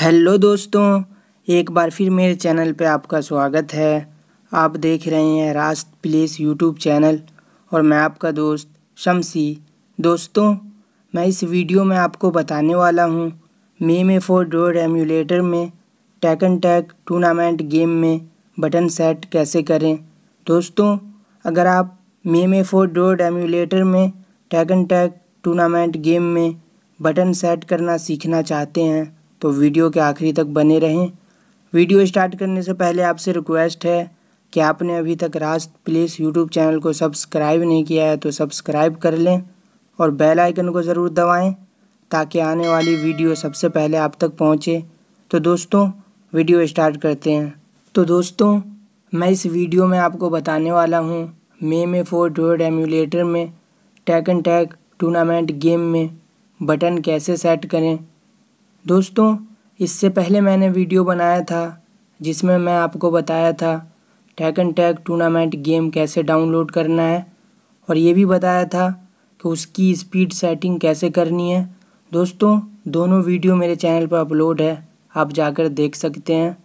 hello दोस्तों एक बार फिर मेरे चैनल पे आपका स्वागत है आप देख रहे हैं रास्त प्लेस यूट्यूब चैनल और मैं आपका दोस्त शमसी दोस्तों मैं इस वीडियो में आपको बताने वाला हूँ मे में फोर डोर एम्यूलेटर में tack and tack tournament game में बटन सेट कैसे करें दोस्तों अगर आप मे में फोर डोर एम्यूलेटर में tack and tack tournament game में बटन सेट करना सीखना चाहते हैं तो वीडियो के आखिरी तक बने रहें वीडियो स्टार्ट करने से पहले आपसे रिक्वेस्ट है कि आपने अभी तक राज प्लीज़ यूट्यूब चैनल को सब्सक्राइब नहीं किया है तो सब्सक्राइब कर लें और बेल आइकन को ज़रूर दबाएं ताकि आने वाली वीडियो सबसे पहले आप तक पहुंचे तो दोस्तों वीडियो स्टार्ट करते हैं तो दोस्तों मैं इस वीडियो में आपको बताने वाला हूँ मे में फोर ड्रोड एम्यूलेटर में tack and tack tournament game में बटन कैसे सेट करें दोस्तों इससे पहले मैंने वीडियो बनाया था जिसमें मैं आपको बताया था tack and tack tournament game कैसे डाउनलोड करना है और ये भी बताया था कि उसकी स्पीड सेटिंग कैसे करनी है दोस्तों दोनों वीडियो मेरे चैनल पर अपलोड है आप जाकर देख सकते हैं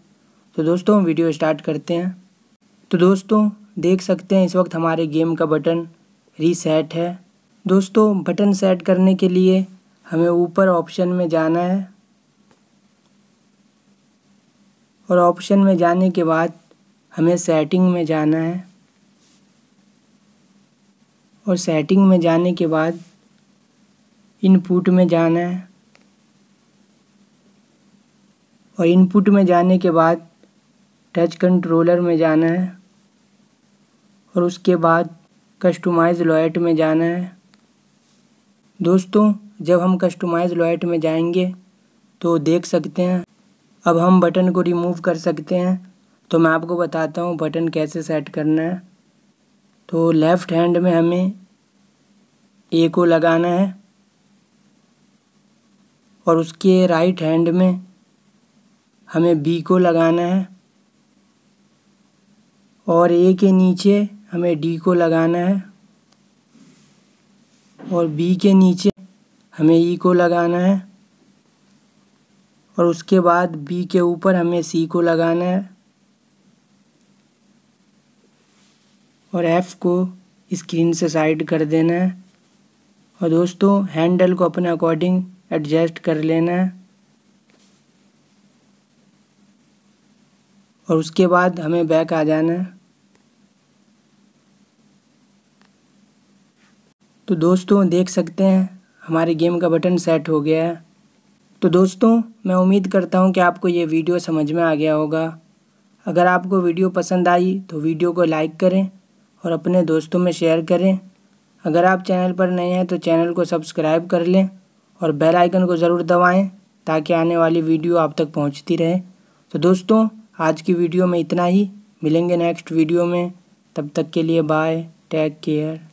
तो दोस्तों वीडियो स्टार्ट करते हैं तो दोस्तों देख सकते हैं इस वक्त हमारे गेम का बटन रीसेट है दोस्तों बटन सेट करने के लिए हमें ऊपर ऑप्शन में जाना है और ऑप्शन में जाने के बाद हमें सेटिंग में जाना है और सेटिंग में जाने के बाद इनपुट में जाना है और इनपुट में जाने के बाद टच कंट्रोलर में जाना है और उसके बाद कस्टमाइज लॉयट में जाना है दोस्तों जब हम कस्टमाइज लॉयट में जाएंगे तो देख सकते हैं अब हम बटन को रिमूव कर सकते हैं तो मैं आपको बताता हूँ बटन कैसे सेट करना है तो लेफ़्ट हैंड में हमें ए को लगाना है और उसके राइट हैंड में हमें बी को लगाना है और ए के नीचे हमें डी को लगाना है और बी के नीचे हमें ई e को लगाना है और उसके बाद बी के ऊपर हमें सी को लगाना है और एफ़ को स्क्रीन से साइड कर देना है और दोस्तों हैंडल को अपने अकॉर्डिंग एडजस्ट कर लेना है और उसके बाद हमें बैक आ जाना है तो दोस्तों देख सकते हैं हमारे गेम का बटन सेट हो गया है तो दोस्तों मैं उम्मीद करता हूँ कि आपको ये वीडियो समझ में आ गया होगा अगर आपको वीडियो पसंद आई तो वीडियो को लाइक करें और अपने दोस्तों में शेयर करें अगर आप चैनल पर नए हैं तो चैनल को सब्सक्राइब कर लें और बेल आइकन को ज़रूर दबाएं ताकि आने वाली वीडियो आप तक पहुंचती रहे तो दोस्तों आज की वीडियो में इतना ही मिलेंगे नेक्स्ट वीडियो में तब तक के लिए बाय टेक केयर